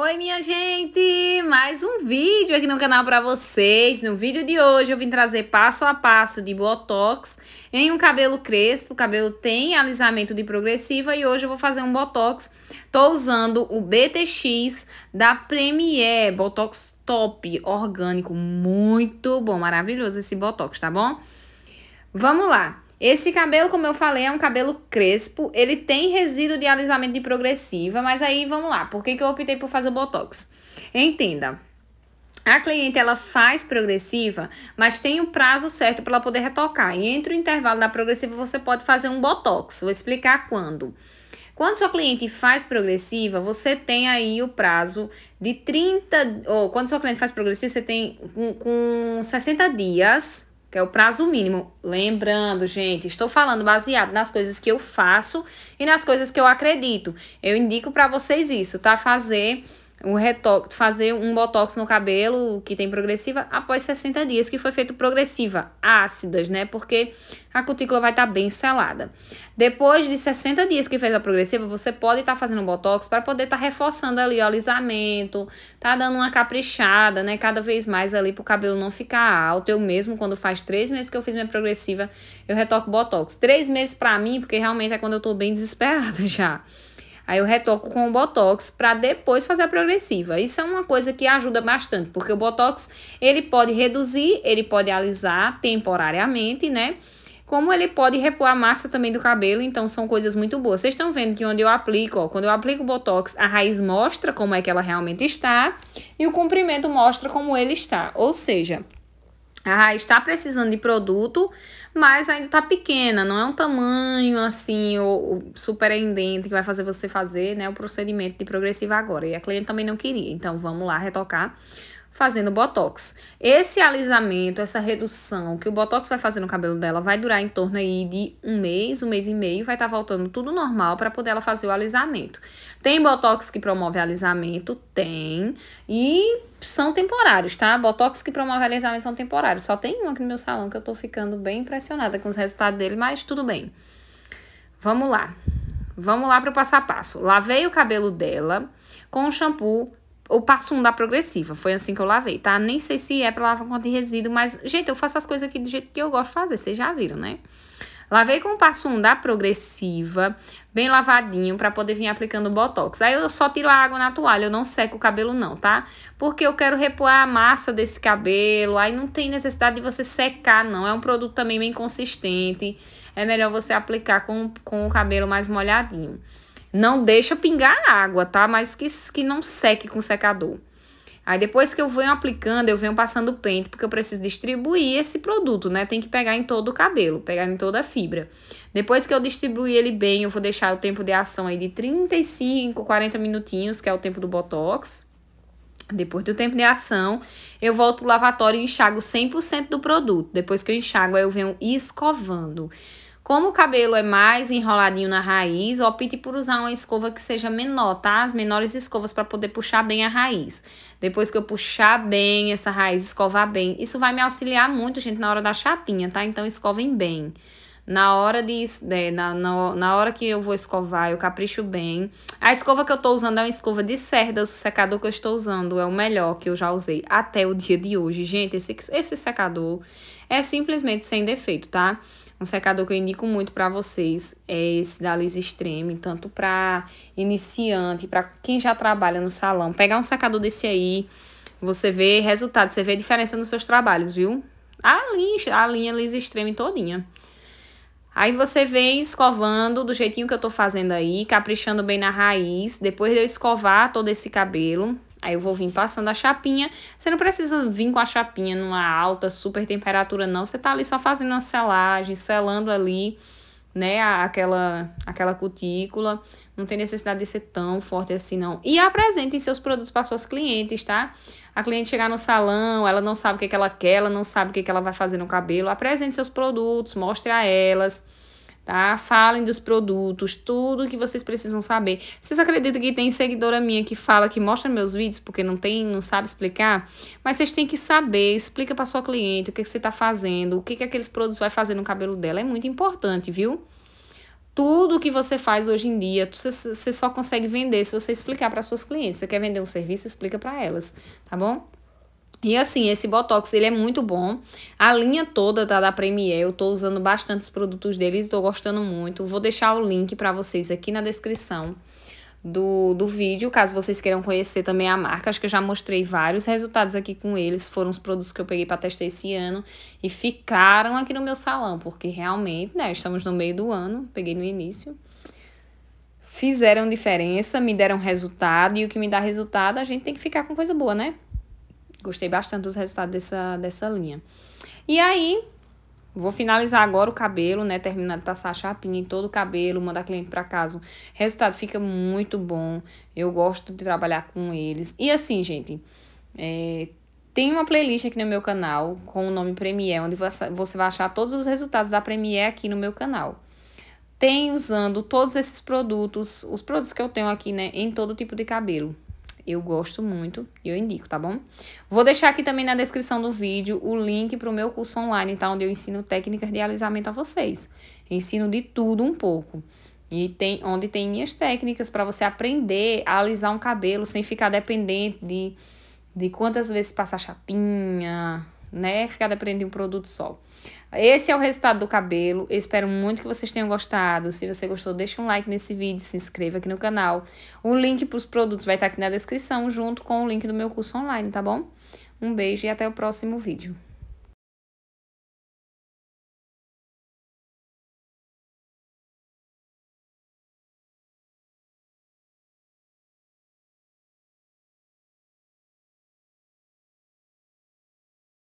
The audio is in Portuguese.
Oi, minha gente! Mais um vídeo aqui no canal para vocês. No vídeo de hoje eu vim trazer passo a passo de Botox em um cabelo crespo. O cabelo tem alisamento de progressiva e hoje eu vou fazer um Botox. Tô usando o BTX da Premier Botox Top Orgânico. Muito bom, maravilhoso esse Botox, tá bom? Vamos lá! Esse cabelo, como eu falei, é um cabelo crespo, ele tem resíduo de alisamento de progressiva, mas aí vamos lá, por que, que eu optei por fazer o Botox? Entenda, a cliente ela faz progressiva, mas tem o um prazo certo para ela poder retocar. E entre o intervalo da progressiva você pode fazer um botox. Vou explicar quando. Quando sua cliente faz progressiva, você tem aí o prazo de 30 ou quando sua cliente faz progressiva, você tem com, com 60 dias que é o prazo mínimo. Lembrando, gente, estou falando baseado nas coisas que eu faço e nas coisas que eu acredito. Eu indico para vocês isso, tá? Fazer um retoque, fazer um botox no cabelo que tem progressiva após 60 dias, que foi feito progressiva, ácidas, né? Porque a cutícula vai estar tá bem selada. Depois de 60 dias que fez a progressiva, você pode estar tá fazendo botox para poder estar tá reforçando ali o alisamento, tá dando uma caprichada, né? Cada vez mais ali para o cabelo não ficar alto. Eu mesmo, quando faz três meses que eu fiz minha progressiva, eu retoco botox. Três meses para mim, porque realmente é quando eu tô bem desesperada já. Aí eu retoco com o botox para depois fazer a progressiva. Isso é uma coisa que ajuda bastante, porque o botox ele pode reduzir, ele pode alisar temporariamente, né? Como ele pode repor a massa também do cabelo, então são coisas muito boas. Vocês estão vendo que onde eu aplico, ó, quando eu aplico o botox, a raiz mostra como é que ela realmente está e o comprimento mostra como ele está. Ou seja, ah, está precisando de produto, mas ainda está pequena, não é um tamanho assim, ou, ou superendente que vai fazer você fazer né, o procedimento de progressiva agora. E a cliente também não queria, então vamos lá retocar fazendo botox. Esse alisamento, essa redução que o botox vai fazer no cabelo dela vai durar em torno aí de um mês, um mês e meio, vai estar tá voltando tudo normal para poder ela fazer o alisamento. Tem botox que promove alisamento? Tem. E são temporários, tá? Botox que promove alisamento são temporários. Só tem um aqui no meu salão que eu tô ficando bem impressionada com os resultados dele, mas tudo bem. Vamos lá. Vamos lá para o passo a passo. Lavei o cabelo dela com um shampoo o passo 1 um da progressiva. Foi assim que eu lavei, tá? Nem sei se é pra lavar com de resíduo, mas, gente, eu faço as coisas aqui do jeito que eu gosto de fazer, vocês já viram, né? Lavei com o passo 1 um da progressiva, bem lavadinho, para poder vir aplicando botox. Aí eu só tiro a água na toalha, eu não seco o cabelo não, tá? Porque eu quero repor a massa desse cabelo, aí não tem necessidade de você secar não. É um produto também bem consistente, é melhor você aplicar com, com o cabelo mais molhadinho. Não deixa pingar água, tá? Mas que, que não seque com secador. Aí depois que eu venho aplicando, eu venho passando pente, porque eu preciso distribuir esse produto, né? Tem que pegar em todo o cabelo, pegar em toda a fibra. Depois que eu distribuir ele bem, eu vou deixar o tempo de ação aí de 35, 40 minutinhos, que é o tempo do Botox. Depois do tempo de ação, eu volto pro lavatório e enxago 100% do produto. Depois que eu enxago, aí eu venho escovando. Como o cabelo é mais enroladinho na raiz, opte por usar uma escova que seja menor, tá? As menores escovas para poder puxar bem a raiz. Depois que eu puxar bem essa raiz, escovar bem, isso vai me auxiliar muito, gente, na hora da chapinha, tá? Então escovem bem. Na hora de é, na, na, na, hora que eu vou escovar, eu capricho bem. A escova que eu tô usando é uma escova de cerda, o secador que eu estou usando é o melhor que eu já usei até o dia de hoje. Gente, esse, esse secador é simplesmente sem defeito, tá? Um secador que eu indico muito para vocês é esse da Liz Extreme, tanto para iniciante, para quem já trabalha no salão. Pegar um secador desse aí, você vê resultado, você vê diferença nos seus trabalhos, viu? A linha, a linha Liz Extreme todinha. Aí você vem escovando do jeitinho que eu tô fazendo aí, caprichando bem na raiz. Depois de eu escovar todo esse cabelo, aí eu vou vir passando a chapinha. Você não precisa vir com a chapinha numa alta, super temperatura, não. Você tá ali só fazendo a selagem, selando ali né, aquela, aquela cutícula. Não tem necessidade de ser tão forte assim, não. E apresentem seus produtos para suas clientes, tá? A cliente chegar no salão, ela não sabe o que, que ela quer, ela não sabe o que, que ela vai fazer no cabelo. Apresente seus produtos, mostre a elas tá? Falem dos produtos, tudo que vocês precisam saber. Vocês acreditam que tem seguidora minha que fala que mostra meus vídeos porque não tem, não sabe explicar? Mas vocês têm que saber, explica para sua cliente o que, que você está fazendo, o que, que aqueles produtos vai fazer no cabelo dela. É muito importante, viu? tudo que você faz hoje em dia, você só consegue vender se você explicar para suas clientes. Você quer vender um serviço, explica para elas, tá bom? E assim, esse Botox, ele é muito bom. A linha toda tá da Premier, eu tô usando bastante os produtos deles e tô gostando muito. Vou deixar o link para vocês aqui na descrição do, do vídeo, caso vocês queiram conhecer também a marca. Acho que eu já mostrei vários resultados aqui com eles, foram os produtos que eu peguei para testar esse ano e ficaram aqui no meu salão, porque realmente, né, estamos no meio do ano, peguei no início fizeram diferença, me deram resultado, e o que me dá resultado, a gente tem que ficar com coisa boa, né? Gostei bastante dos resultados dessa, dessa linha. E aí, Vou finalizar agora o cabelo, né? Terminar de passar a chapinha em todo o cabelo, mandar cliente para casa. resultado fica muito bom. Eu gosto de trabalhar com eles. E assim, gente, é, tem uma playlist aqui no meu canal com o nome Premiere, onde você vai achar todos os resultados da Premiere aqui no meu canal. Tem usando todos esses produtos, os produtos que eu tenho aqui, né? Em todo tipo de cabelo. Eu gosto muito e eu indico, tá bom? Vou deixar aqui também na descrição do vídeo o link para o meu curso online, tá? Onde eu ensino técnicas de alisamento a vocês. Ensino de tudo um pouco. E tem onde tem minhas técnicas para você aprender a alisar um cabelo sem ficar dependente de, de quantas vezes passar chapinha, né? Ficar dependendo de um produto só. Esse é o resultado do cabelo. Eu espero muito que vocês tenham gostado. Se você gostou, deixa um like nesse vídeo, se inscreva aqui no canal. O link para os produtos vai estar aqui na descrição, junto com o link do meu curso online, tá bom? Um beijo e até o próximo vídeo.